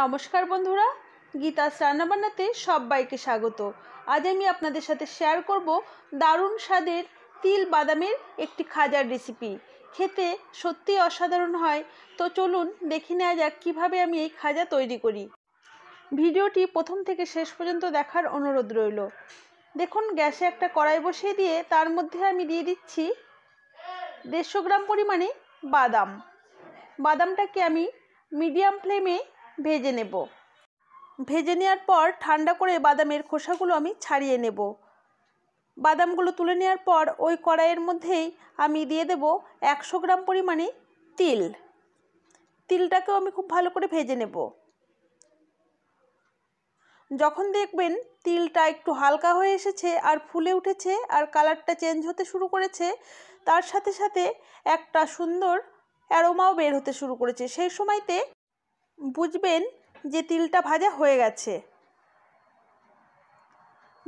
নমস্কার বন্ধুরা গীতাস রান্নাবান্নাতে সবাইকে স্বাগত আজ আমি আপনাদের সাথে শেয়ার করব দারুণ স্বাদের তিল বাদামের একটি খাজার রেসিপি খেতে সত্যি অসাধারণ হয় তো চলুন দেখে নেওয়া যাক কীভাবে আমি এই খাজা তৈরি করি ভিডিওটি প্রথম থেকে শেষ পর্যন্ত দেখার অনুরোধ রইল দেখুন গ্যাসে একটা কড়াই বসিয়ে দিয়ে তার মধ্যে আমি দিয়ে দিচ্ছি দেড়শো গ্রাম পরিমাণে বাদাম বাদামটাকে আমি মিডিয়াম ফ্লেমে ভেজে নেব ভেজে নেওয়ার পর ঠান্ডা করে বাদামের খোসাগুলো আমি ছাড়িয়ে নেব বাদামগুলো তুলে নেওয়ার পর ওই কড়াইয়ের মধ্যেই আমি দিয়ে দেব একশো গ্রাম পরিমাণে তিল তিলটাকেও আমি খুব ভালো করে ভেজে নেব যখন দেখবেন তিলটা একটু হালকা হয়ে এসেছে আর ফুলে উঠেছে আর কালারটা চেঞ্জ হতে শুরু করেছে তার সাথে সাথে একটা সুন্দর অ্যারোমাও বের হতে শুরু করেছে সেই সময়তে বুঝবেন যে তিলটা ভাজা হয়ে গেছে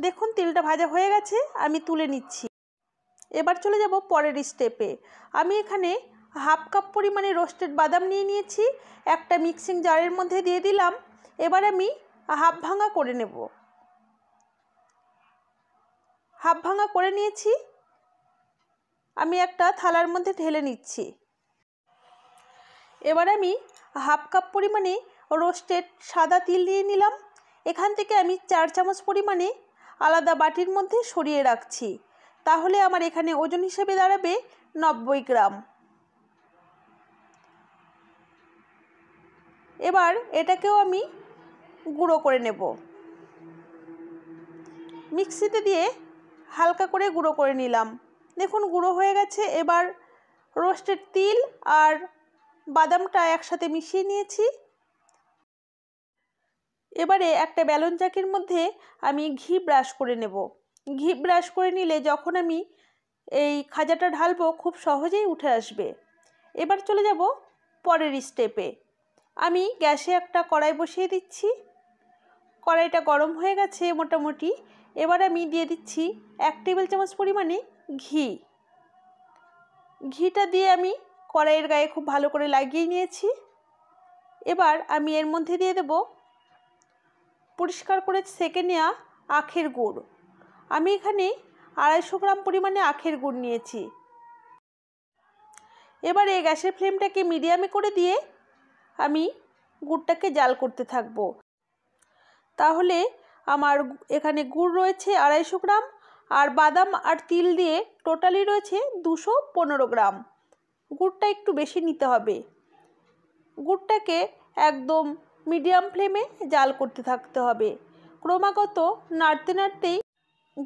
দেখুন তিলটা ভাজা হয়ে গেছে আমি তুলে নিচ্ছি এবার চলে যাব পরের স্টেপে আমি এখানে হাফ কাপ পরিমাণে রোস্টেড বাদাম নিয়ে নিয়েছি একটা মিক্সিং জারের মধ্যে দিয়ে দিলাম এবার আমি হাফ ভাঙা করে নেব হাফ ভাঙা করে নিয়েছি আমি একটা থালার মধ্যে ঢেলে নিচ্ছি এবার আমি হাফ কাপ পরিমাণে রোস্টেড সাদা তিল নিয়ে নিলাম এখান থেকে আমি চার চামচ পরিমাণে আলাদা বাটির মধ্যে সরিয়ে রাখছি তাহলে আমার এখানে ওজন হিসেবে দাঁড়াবে নব্বই গ্রাম এবার এটাকেও আমি গুঁড়ো করে নেব মিক্সিতে দিয়ে হালকা করে গুঁড়ো করে নিলাম দেখুন গুঁড়ো হয়ে গেছে এবার রোস্টেড তিল আর বাদামটা একসাথে মিশিয়ে নিয়েছি এবারে একটা ব্যালন চাকির মধ্যে আমি ঘি ব্রাশ করে নেব ঘি ব্রাশ করে নিলে যখন আমি এই খাজাটা ঢালবো খুব সহজেই উঠে আসবে এবার চলে যাব পরের স্টেপে আমি গ্যাসে একটা কড়াই বসিয়ে দিচ্ছি কড়াইটা গরম হয়ে গেছে মোটামুটি এবার আমি দিয়ে দিচ্ছি এক টেবিল চামচ পরিমাণে ঘি ঘিটা দিয়ে আমি কড়াইয়ের গায়ে খুব ভালো করে লাগিয়ে নিয়েছি এবার আমি এর মধ্যে দিয়ে দেব পরিষ্কার করে সেকে নেওয়া আখের গুড় আমি এখানে আড়াইশো গ্রাম পরিমাণে আখের গুড় নিয়েছি এবার এই গ্যাসের ফ্লেমটাকে মিডিয়ামে করে দিয়ে আমি গুড়টাকে জাল করতে থাকব তাহলে আমার এখানে গুড় রয়েছে আড়াইশো গ্রাম আর বাদাম আর তিল দিয়ে টোটালি রয়েছে দুশো পনেরো গ্রাম গুড়টা একটু বেশি নিতে হবে গুড়টাকে একদম মিডিয়াম ফ্লেমে জাল করতে থাকতে হবে ক্রমাগত নাড়তে নাড়তেই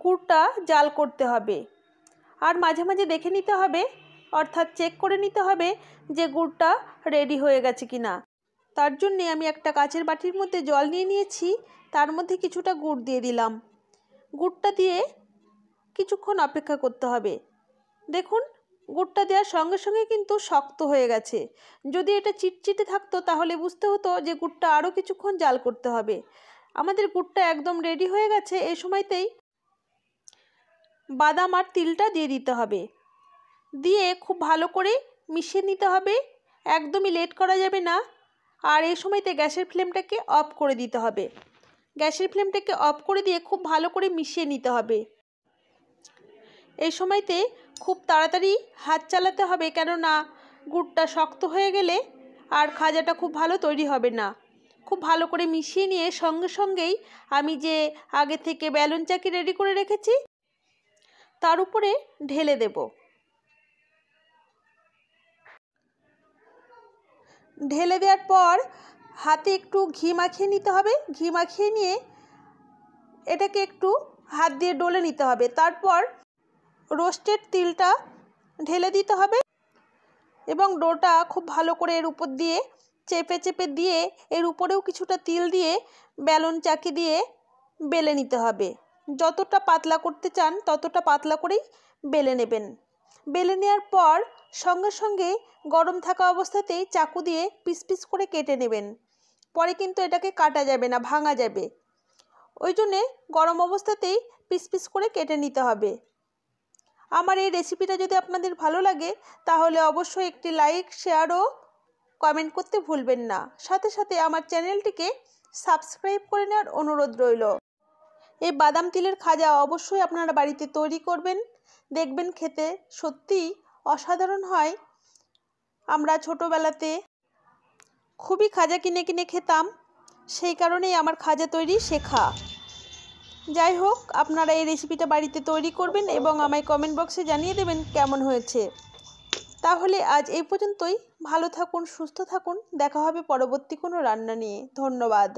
গুড়টা জাল করতে হবে আর মাঝে মাঝে দেখে নিতে হবে অর্থাৎ চেক করে নিতে হবে যে গুড়টা রেডি হয়ে গেছে কি না তার জন্যে আমি একটা কাচের বাটির মধ্যে জল নিয়ে নিয়েছি তার মধ্যে কিছুটা গুড় দিয়ে দিলাম গুড়টা দিয়ে কিছুক্ষণ অপেক্ষা করতে হবে দেখুন গুড়টা দেওয়ার সঙ্গে সঙ্গে কিন্তু শক্ত হয়ে গেছে যদি এটা চিটচিটে থাকতো তাহলে বুঝতে হতো যে গুড়টা আরও কিছুক্ষণ জাল করতে হবে আমাদের গুড়টা একদম রেডি হয়ে গেছে এই সময়তেই বাদাম আর তিলটা দিয়ে দিতে হবে দিয়ে খুব ভালো করে মিশিয়ে নিতে হবে একদমই লেট করা যাবে না আর এই সময়তে গ্যাসের ফ্লেমটাকে অফ করে দিতে হবে গ্যাসের ফ্লেমটাকে অফ করে দিয়ে খুব ভালো করে মিশিয়ে নিতে হবে এই সময়তে খুব তাড়াতাড়ি হাত চালাতে হবে কেননা গুড়টা শক্ত হয়ে গেলে আর খাজাটা খুব ভালো তৈরি হবে না খুব ভালো করে মিশিয়ে নিয়ে সঙ্গে সঙ্গেই আমি যে আগে থেকে ব্যালুন চাকি রেডি করে রেখেছি তার উপরে ঢেলে দেব ঢেলে দেওয়ার পর হাতে একটু ঘি মাখিয়ে নিতে হবে ঘি মাখিয়ে নিয়ে এটাকে একটু হাত দিয়ে ডলে নিতে হবে তারপর রোস্টেড তিলটা ঢেলে দিতে হবে এবং ডোটা খুব ভালো করে এর উপর দিয়ে চেপে চেপে দিয়ে এর উপরেও কিছুটা তিল দিয়ে বেলন চাকি দিয়ে বেলে নিতে হবে যতটা পাতলা করতে চান ততটা পাতলা করেই বেলে নেবেন বেলে নেওয়ার পর সঙ্গে সঙ্গে গরম থাকা অবস্থাতেই চাকু দিয়ে পিস পিস করে কেটে নেবেন পরে কিন্তু এটাকে কাটা যাবে না ভাঙা যাবে ওই জন্যে গরম অবস্থাতেই পিস পিস করে কেটে নিতে হবে আমার এই রেসিপিটা যদি আপনাদের ভালো লাগে তাহলে অবশ্যই একটি লাইক শেয়ার ও কমেন্ট করতে ভুলবেন না সাথে সাথে আমার চ্যানেলটিকে সাবস্ক্রাইব করে নেওয়ার অনুরোধ রইল এই বাদাম তিলের খাজা অবশ্যই আপনারা বাড়িতে তৈরি করবেন দেখবেন খেতে সত্যিই অসাধারণ হয় আমরা ছোটোবেলাতে খুবই খাজা কিনে কিনে খেতাম সেই কারণেই আমার খাজা তৈরি শেখা যাই হোক আপনারা এই রেসিপিটা বাড়িতে তৈরি করবেন এবং আমায় কমেন্ট বক্সে জানিয়ে দেবেন কেমন হয়েছে তাহলে আজ এই পর্যন্তই ভালো থাকুন সুস্থ থাকুন দেখা হবে পরবর্তী কোনো রান্না নিয়ে ধন্যবাদ